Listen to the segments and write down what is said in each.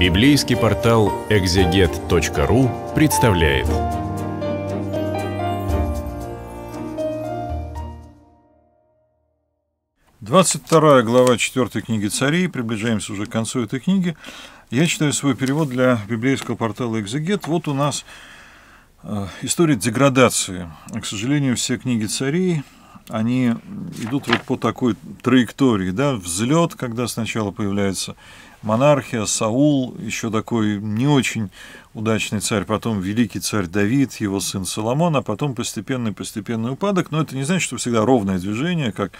Библейский портал экзегет.ру представляет. Двадцать вторая глава четвертой книги Царей. Приближаемся уже к концу этой книги. Я читаю свой перевод для библейского портала «Экзегет». Вот у нас э, история деградации. К сожалению, все книги Царей они идут вот по такой траектории, да, взлет, когда сначала появляется монархия, Саул, еще такой не очень удачный царь, потом великий царь Давид, его сын Соломон, а потом постепенный-постепенный упадок. Но это не значит, что всегда ровное движение, как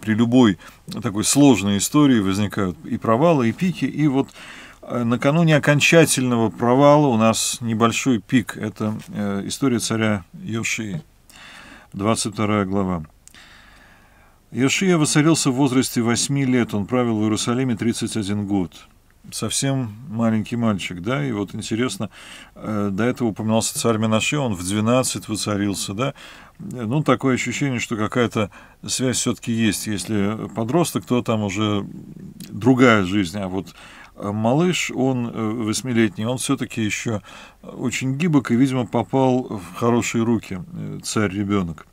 при любой такой сложной истории возникают и провалы, и пики, и вот э, накануне окончательного провала у нас небольшой пик. Это э, история царя Йошии, 22 глава. Иошия воцарился в возрасте 8 лет, он правил в Иерусалиме 31 год. Совсем маленький мальчик, да, и вот интересно, э, до этого упоминался царь Минаше, он в 12 воцарился, да, ну, такое ощущение, что какая-то связь все-таки есть, если подросток, то там уже другая жизнь, а вот э, малыш, он э, восьмилетний, он все-таки еще очень гибок и, видимо, попал в хорошие руки царь-ребенок.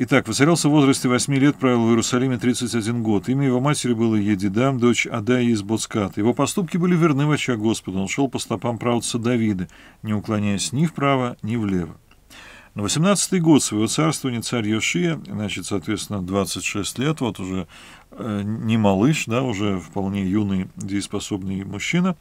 Итак, воцарялся в возрасте 8 лет, правил в Иерусалиме 31 год. Имя его матери было Едидам, дочь Адаи из Боцката. Его поступки были верны в очах Господа. Он шел по стопам правца Давида, не уклоняясь ни вправо, ни влево. На 18-й год своего царствования царь Йошия, значит, соответственно, 26 лет, вот уже э, не малыш, да, уже вполне юный, дееспособный мужчина,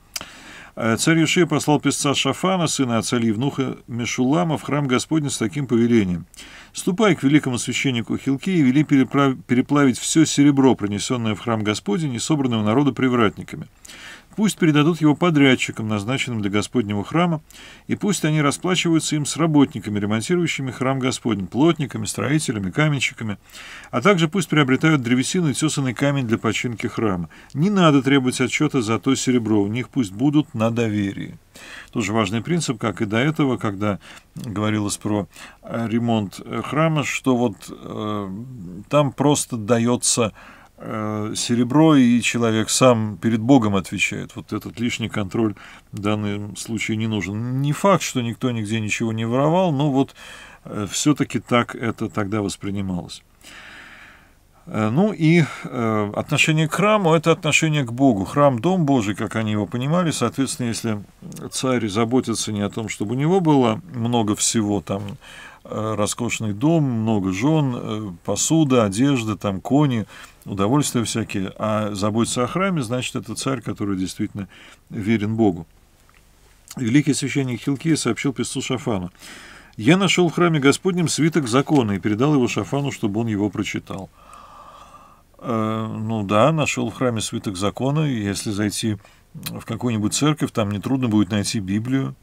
Э, царь Юшия послал писца Шафана, сына отца Ливнуха Мешулама, в храм Господень с таким повелением. «Ступай к великому священнику Хилке и вели переплавить все серебро, принесенное в храм Господень и собранное у народа привратниками. Пусть передадут его подрядчикам, назначенным для Господнего храма, и пусть они расплачиваются им с работниками, ремонтирующими храм Господень, плотниками, строителями, каменщиками, а также пусть приобретают древесину и тесанный камень для починки храма. Не надо требовать отчета за то серебро, у них пусть будут на доверии. Тоже важный принцип, как и до этого, когда говорилось про э, ремонт э, храма, что вот э, там просто дается Э, серебро, и человек сам перед Богом отвечает. Вот этот лишний контроль в данном случае не нужен. Не факт, что никто нигде ничего не воровал, но вот э, все-таки так это тогда воспринималось. Э, ну и отношение к храму – это отношение к Богу. Храм – дом Божий, как они его понимали. Соответственно, если царь заботится не о том, чтобы у него было много всего, там, Э, роскошный дом, много жен, э, посуда, одежда, там кони, удовольствия всякие. А заботиться о храме, значит, это царь, который действительно верен Богу. Великий священник Хилкия сообщил писцу Шафану. «Я нашел в храме Господнем свиток закона и передал его Шафану, чтобы он его прочитал». Э, ну да, нашел в храме свиток закона, и если зайти в какую-нибудь церковь, там нетрудно будет найти Библию.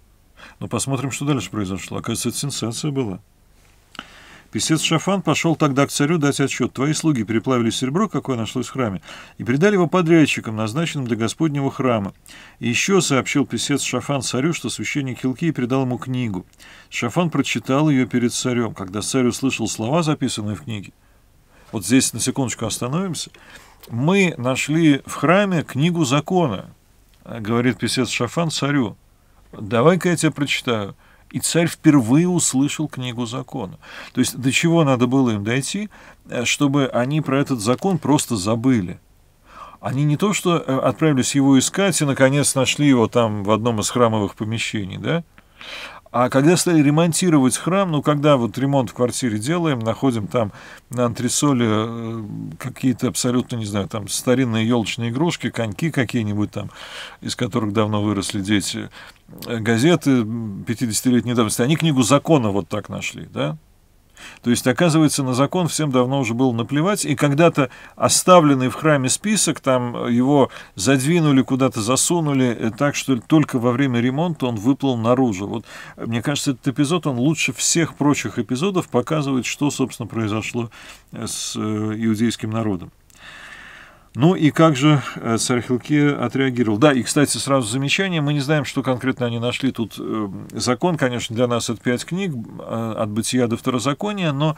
Но посмотрим, что дальше произошло. Оказывается, это сенсация была. Писец Шафан пошел тогда к царю дать отчет. Твои слуги переплавили серебро, какое нашлось в храме, и передали его подрядчикам, назначенным для Господнего храма. И еще сообщил Писец Шафан царю, что священник Хилкии передал ему книгу. Шафан прочитал ее перед царем, когда царь услышал слова, записанные в книге. Вот здесь на секундочку остановимся. Мы нашли в храме книгу закона, говорит Писец Шафан царю. Давай-ка я тебе прочитаю и царь впервые услышал книгу закона. То есть до чего надо было им дойти, э, чтобы они про этот закон просто забыли. Они не то что э, отправились его искать и, наконец, нашли его там в одном из храмовых помещений, да? А когда стали ремонтировать храм, ну, когда вот ремонт в квартире делаем, находим там на антресоле э, какие-то абсолютно, не знаю, там старинные елочные игрушки, коньки какие-нибудь там, из которых давно выросли дети, э, газеты 50-летней давности, они книгу закона вот так нашли, да, то есть, оказывается, на закон всем давно уже было наплевать, и когда-то оставленный в храме список, там э, его задвинули, куда-то засунули, э, так что только во время ремонта он выплыл наружу. Вот, э, мне кажется, этот эпизод, он лучше всех прочих эпизодов показывает, что, собственно, произошло с иудейским народом. Ну и как же царь э, Хилки отреагировал? Да, и, кстати, сразу замечание, мы не знаем, что конкретно они нашли. Тут э, закон, конечно, для нас это пять книг, э, от бытия до второзакония, но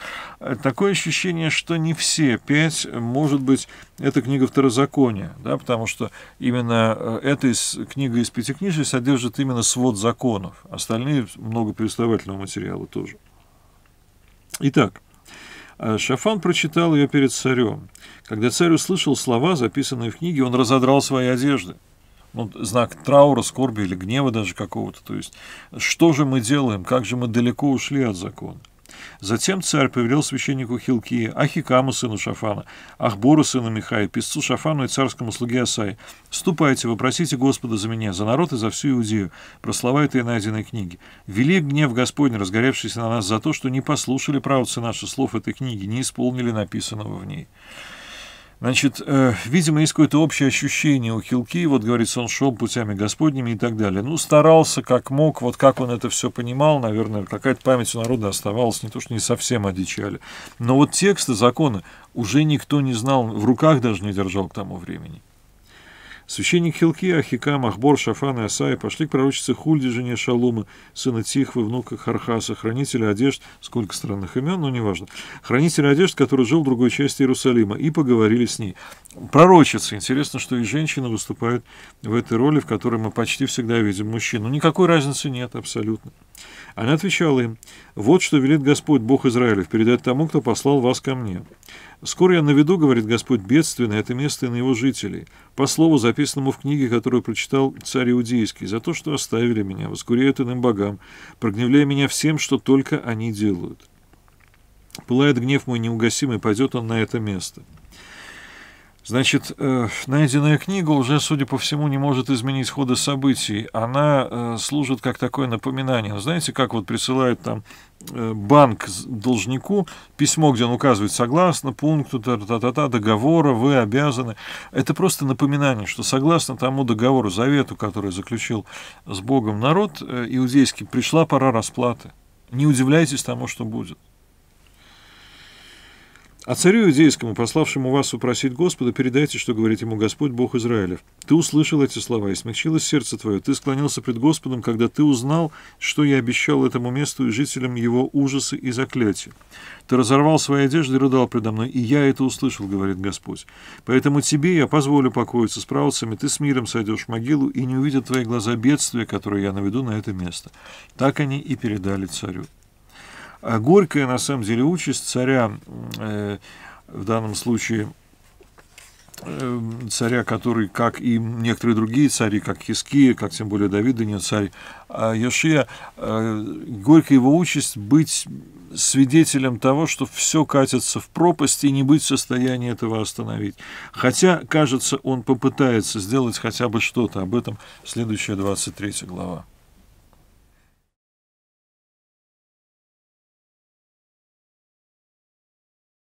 такое ощущение, что не все пять, может быть, это книга второзакония, да, потому что именно эта из, книга из пяти пятикнижия содержит именно свод законов, остальные много представительного материала тоже. Итак, а Шафан прочитал ее перед царем. Когда царь услышал слова, записанные в книге, он разодрал свои одежды. Ну, знак траура, скорби или гнева даже какого-то. То есть, что же мы делаем, как же мы далеко ушли от закона. Затем царь повелел священнику Хилкии, Ахикаму, сыну Шафана, Ахбору, сыну Михая, писцу Шафану и царскому слуге Асаи, «Ступайте, вопросите Господа за меня, за народ и за всю Иудею, про слова этой найденной книги. Велик гнев Господень, разгоревшийся на нас за то, что не послушали правоцы наши слов этой книги, не исполнили написанного в ней». Значит, э, видимо, есть какое-то общее ощущение у Хилки, вот говорится, он шел путями Господними и так далее. Ну, старался как мог, вот как он это все понимал, наверное, какая-то память у народа оставалась, не то что не совсем одичали. Но вот тексты законы уже никто не знал, в руках даже не держал к тому времени. Священник Хилки, Ахикам, Ахбор, Шафан и Асай пошли к пророчице Хульде, жене Шалума, сына Тихвы, внука Хархаса, хранителя одежд, сколько странных имен, но неважно, хранителя одежд, который жил в другой части Иерусалима, и поговорили с ней пророчица. Интересно, что и женщины выступают в этой роли, в которой мы почти всегда видим мужчину. Ну, никакой разницы нет абсолютно. Она отвечала им, «Вот что велит Господь, Бог Израилев, передать тому, кто послал вас ко мне. Скоро я наведу, — говорит Господь, — бедствие на это место и на его жителей, по слову, записанному в книге, которую прочитал царь Иудейский, за то, что оставили меня, воскуряют иным богам, прогневляя меня всем, что только они делают. Пылает гнев мой неугасимый, пойдет он на это место». Значит, э, найденная книга уже, судя по всему, не может изменить хода событий. Она э, служит как такое напоминание. Ну, знаете, как вот присылают там э, банк должнику письмо, где он указывает согласно пункту та -та -та -та, договора, вы обязаны. Это просто напоминание, что согласно тому договору, завету, который заключил с Богом народ иудейский, пришла пора расплаты. Не удивляйтесь тому, что будет. А царю иудейскому, пославшему вас упросить Господа, передайте, что говорит ему Господь, Бог Израилев. Ты услышал эти слова, и смягчилось сердце твое. Ты склонился пред Господом, когда ты узнал, что я обещал этому месту и жителям его ужасы и заклятия. Ты разорвал свои одежды и рыдал предо мной, и я это услышал, говорит Господь. Поэтому тебе я позволю покоиться с правцами, ты с миром сойдешь в могилу, и не увидят твои глаза бедствия, которые я наведу на это место. Так они и передали царю. А горькая, на самом деле, участь царя, э, в данном случае э, царя, который, как и некоторые другие цари, как Хиския, как тем более Давид, не царь Яшия, а, а, горькая его участь быть свидетелем того, что все катится в пропасть и не быть в состоянии этого остановить. Хотя, кажется, он попытается сделать хотя бы что-то. Об этом следующая 23 глава.